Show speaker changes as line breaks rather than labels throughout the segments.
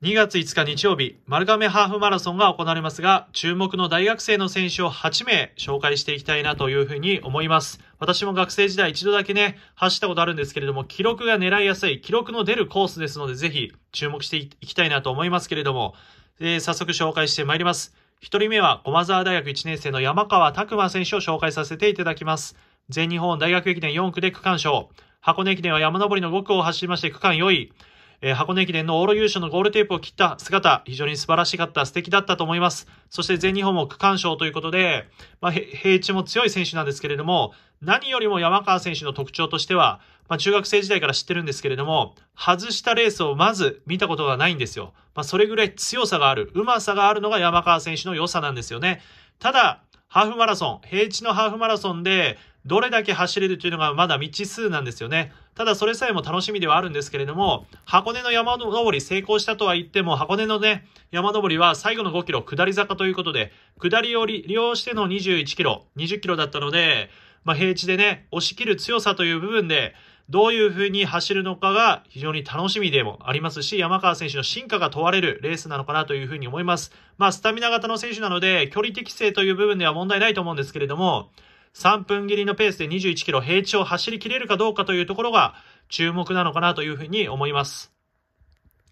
2月5日日曜日、丸亀ハーフマラソンが行われますが、注目の大学生の選手を8名紹介していきたいなというふうに思います。私も学生時代一度だけね、走ったことあるんですけれども、記録が狙いやすい、記録の出るコースですので、ぜひ注目していきたいなと思いますけれども、えー、早速紹介してまいります。1人目は駒沢大学1年生の山川拓馬選手を紹介させていただきます。全日本大学駅伝4区で区間賞、箱根駅伝は山登りの5区を走りまして区間4位、えー、箱根駅伝の往路優勝のゴールテープを切った姿、非常に素晴らしかった、素敵だったと思います。そして全日本も区間賞ということで、まあ、平地も強い選手なんですけれども、何よりも山川選手の特徴としては、まあ、中学生時代から知ってるんですけれども、外したレースをまず見たことがないんですよ。まあ、それぐらい強さがある、うまさがあるのが山川選手の良さなんですよね。ただ、ハーフマラソン、平地のハーフマラソンで、どれだけ走れるというのがまだ未知数なんですよね。ただそれさえも楽しみではあるんですけれども、箱根の山登り成功したとは言っても、箱根のね、山登りは最後の5キロ下り坂ということで、下りを利用しての21キロ、20キロだったので、まあ、平地でね、押し切る強さという部分で、どういうふうに走るのかが非常に楽しみでもありますし、山川選手の進化が問われるレースなのかなというふうに思います。まあ、スタミナ型の選手なので、距離適正という部分では問題ないと思うんですけれども、3分切りのペースで21キロ平地を走りきれるかどうかというところが注目なのかなというふうに思います。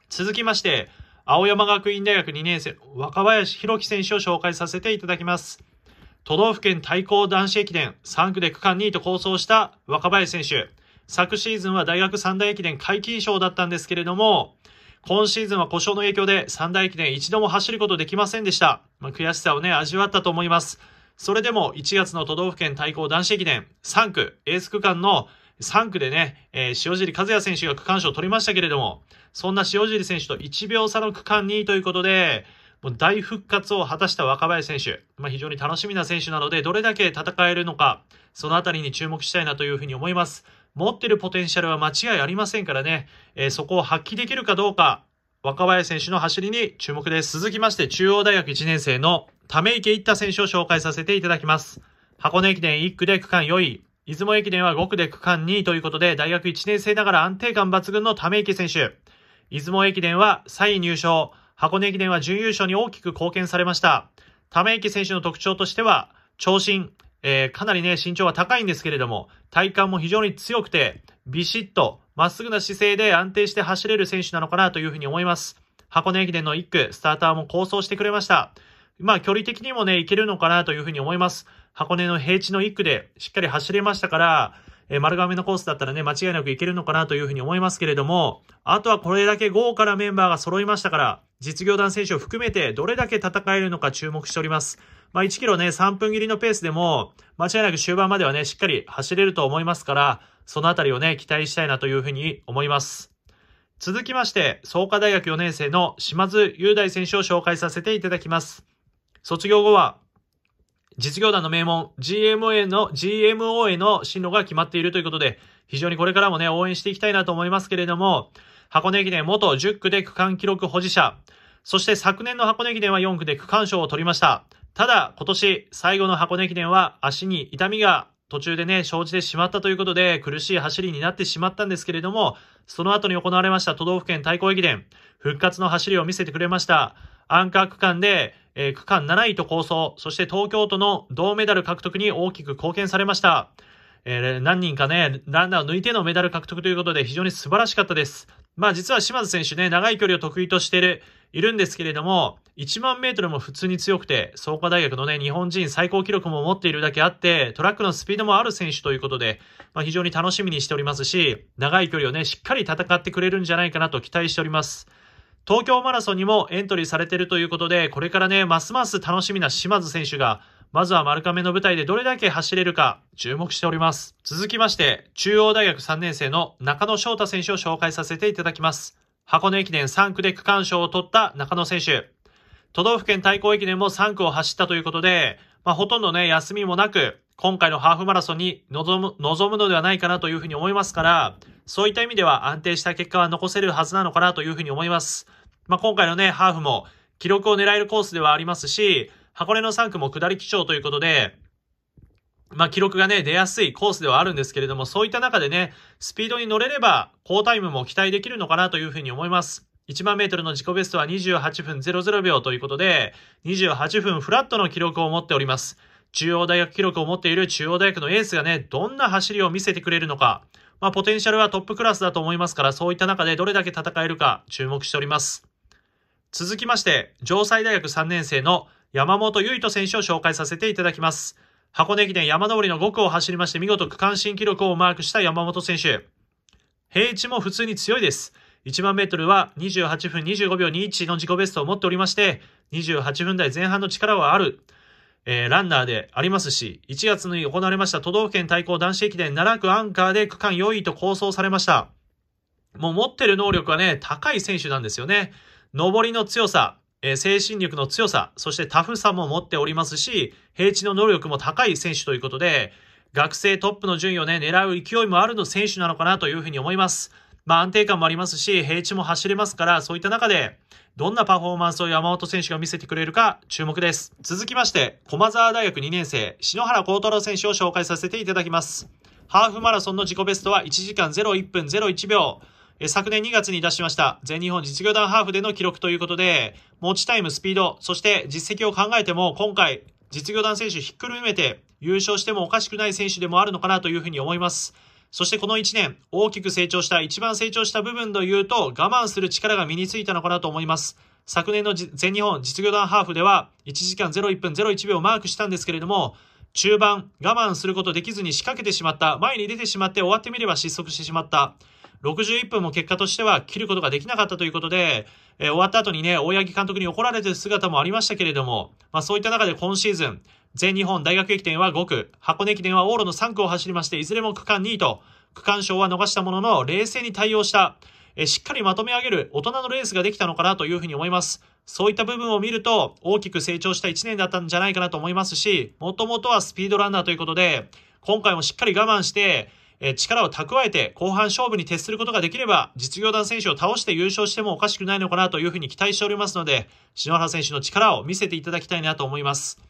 続きまして、青山学院大学2年生、若林弘樹選手を紹介させていただきます。都道府県対抗男子駅伝3区で区間2位と構想した若林選手。昨シーズンは大学三大駅伝皆勤賞だったんですけれども、今シーズンは故障の影響で三大駅伝一度も走ることできませんでした。まあ、悔しさをね、味わったと思います。それでも1月の都道府県対抗男子駅伝3区、エース区間の3区でね、えー、塩尻和也選手が区間賞を取りましたけれども、そんな塩尻選手と1秒差の区間2位ということで、もう大復活を果たした若林選手、まあ、非常に楽しみな選手なので、どれだけ戦えるのか、そのあたりに注目したいなというふうに思います。持ってるポテンシャルは間違いありませんからね、えー、そこを発揮できるかどうか、若林選手の走りに注目です。続きまして、中央大学1年生の溜池一太選手を紹介させていただきます。箱根駅伝1区で区間4位、出雲駅伝は5区で区間2位ということで、大学1年生ながら安定感抜群の溜池選手。出雲駅伝は3位入賞、箱根駅伝は準優勝に大きく貢献されました。溜池選手の特徴としては、長身、えー、かなりね、身長は高いんですけれども、体幹も非常に強くて、ビシッとまっすぐな姿勢で安定して走れる選手なのかなというふうに思います。箱根駅伝の1区、スターターも構想してくれました。まあ、距離的にもね、いけるのかなというふうに思います。箱根の平地の1区でしっかり走れましたから、え丸亀のコースだったらね、間違いなくいけるのかなというふうに思いますけれども、あとはこれだけ豪華なメンバーが揃いましたから、実業団選手を含めてどれだけ戦えるのか注目しております。まあ、1キロね、3分切りのペースでも、間違いなく終盤まではね、しっかり走れると思いますから、そのあたりをね、期待したいなというふうに思います。続きまして、創価大学4年生の島津雄大選手を紹介させていただきます。卒業後は、実業団の名門 GMO の、GMO への進路が決まっているということで、非常にこれからもね、応援していきたいなと思いますけれども、箱根駅伝元10区で区間記録保持者。そして昨年の箱根駅伝は4区で区間賞を取りました。ただ、今年最後の箱根駅伝は足に痛みが途中でね、生じてしまったということで、苦しい走りになってしまったんですけれども、その後に行われました都道府県対抗駅伝、復活の走りを見せてくれました。アンカー区間で、えー、区間7位と構想、そして東京都の銅メダル獲得に大きく貢献されました。えー、何人かね、ランナーを抜いてのメダル獲得ということで非常に素晴らしかったです。まあ実は島津選手ね、長い距離を得意としている、いるんですけれども、1万メートルも普通に強くて、創価大学のね、日本人最高記録も持っているだけあって、トラックのスピードもある選手ということで、まあ、非常に楽しみにしておりますし、長い距離をね、しっかり戦ってくれるんじゃないかなと期待しております。東京マラソンにもエントリーされてるということで、これからね、ますます楽しみな島津選手が、まずは丸亀の舞台でどれだけ走れるか注目しております。続きまして、中央大学3年生の中野翔太選手を紹介させていただきます。箱根駅伝3区で区間賞を取った中野選手。都道府県対抗駅伝も3区を走ったということで、まあ、ほとんどね、休みもなく、今回のハーフマラソンに臨む、むのではないかなというふうに思いますから、そういった意味では安定した結果は残せるはずなのかなというふうに思います。まあ、今回のね、ハーフも記録を狙えるコースではありますし、箱根の3区も下り基調ということで、まあ、記録がね、出やすいコースではあるんですけれども、そういった中でね、スピードに乗れれば、好タイムも期待できるのかなというふうに思います。1万メートルの自己ベストは28分00秒ということで、28分フラットの記録を持っております。中央大学記録を持っている中央大学のエースがね、どんな走りを見せてくれるのか、まあ、ポテンシャルはトップクラスだと思いますから、そういった中でどれだけ戦えるか注目しております。続きまして、城西大学3年生の山本唯人選手を紹介させていただきます。箱根駅伝山登りの5区を走りまして見事区間新記録をマークした山本選手。平地も普通に強いです。1万メートルは28分25秒21の自己ベストを持っておりまして、28分台前半の力はある、えー、ランナーでありますし、1月に行われました都道府県対抗男子駅伝7区アンカーで区間4位と構想されました。もう持ってる能力はね、高い選手なんですよね。上りの強さ、え精神力の強さ、そしてタフさも持っておりますし、平地の能力も高い選手ということで、学生トップの順位をね、狙う勢いもあるの選手なのかなというふうに思います。まあ安定感もありますし、平地も走れますから、そういった中で、どんなパフォーマンスを山本選手が見せてくれるか注目です。続きまして、駒沢大学2年生、篠原幸太郎選手を紹介させていただきます。ハーフマラソンの自己ベストは1時間01分01秒。昨年2月に出しました全日本実業団ハーフでの記録ということで、持ちタイム、スピード、そして実績を考えても、今回、実業団選手ひっくるめて優勝してもおかしくない選手でもあるのかなというふうに思います。そしてこの1年、大きく成長した、一番成長した部分でいうと、我慢する力が身についたのかなと思います。昨年の全日本実業団ハーフでは、1時間01分01秒をマークしたんですけれども、中盤、我慢することできずに仕掛けてしまった、前に出てしまって終わってみれば失速してしまった。61分も結果としては切ることができなかったということで、えー、終わった後にね、大八木監督に怒られてる姿もありましたけれども、まあそういった中で今シーズン、全日本大学駅伝は5区、箱根駅伝は往路の3区を走りまして、いずれも区間2位と、区間賞は逃したものの、冷静に対応した、えしっかりまとめ上げる大人のレースができたのかなというふうに思います。そういった部分を見ると、大きく成長した1年だったんじゃないかなと思いますし、もともとはスピードランナーということで、今回もしっかり我慢して、え力を蓄えて後半勝負に徹することができれば、実業団選手を倒して優勝してもおかしくないのかなというふうに期待しておりますので、篠原選手の力を見せていただきたいなと思います。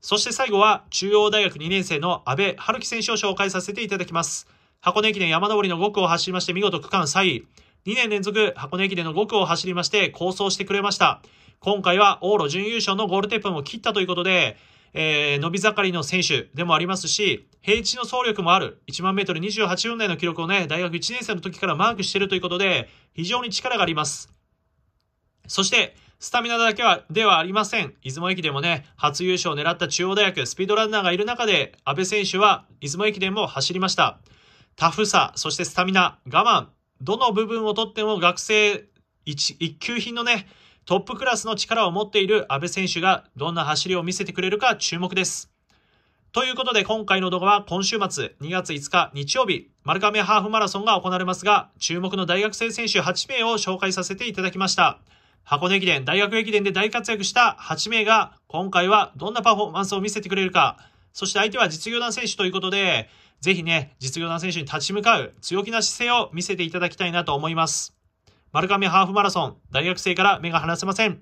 そして最後は、中央大学2年生の安部春樹選手を紹介させていただきます。箱根駅伝山登りの5区を走りまして見事区間3位。2年連続箱根駅伝の5区を走りまして構想してくれました。今回は往路準優勝のゴールテープも切ったということで、えー、伸び盛りの選手でもありますし、平地の走力もある、1万メートル28分台の記録をね、大学1年生の時からマークしているということで、非常に力があります。そして、スタミナだけは、ではありません。出雲駅伝もね、初優勝を狙った中央大学、スピードランナーがいる中で、安部選手は出雲駅伝も走りました。タフさ、そしてスタミナ、我慢、どの部分をとっても学生一、一級品のね、トップクラスの力を持っている阿部選手がどんな走りを見せてくれるか注目です。ということで今回の動画は今週末2月5日日曜日丸亀ハーフマラソンが行われますが注目の大学生選手8名を紹介させていただきました。箱根駅伝、大学駅伝で大活躍した8名が今回はどんなパフォーマンスを見せてくれるか、そして相手は実業団選手ということで、ぜひね、実業団選手に立ち向かう強気な姿勢を見せていただきたいなと思います。丸亀ハーフマラソン、大学生から目が離せません。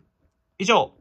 以上、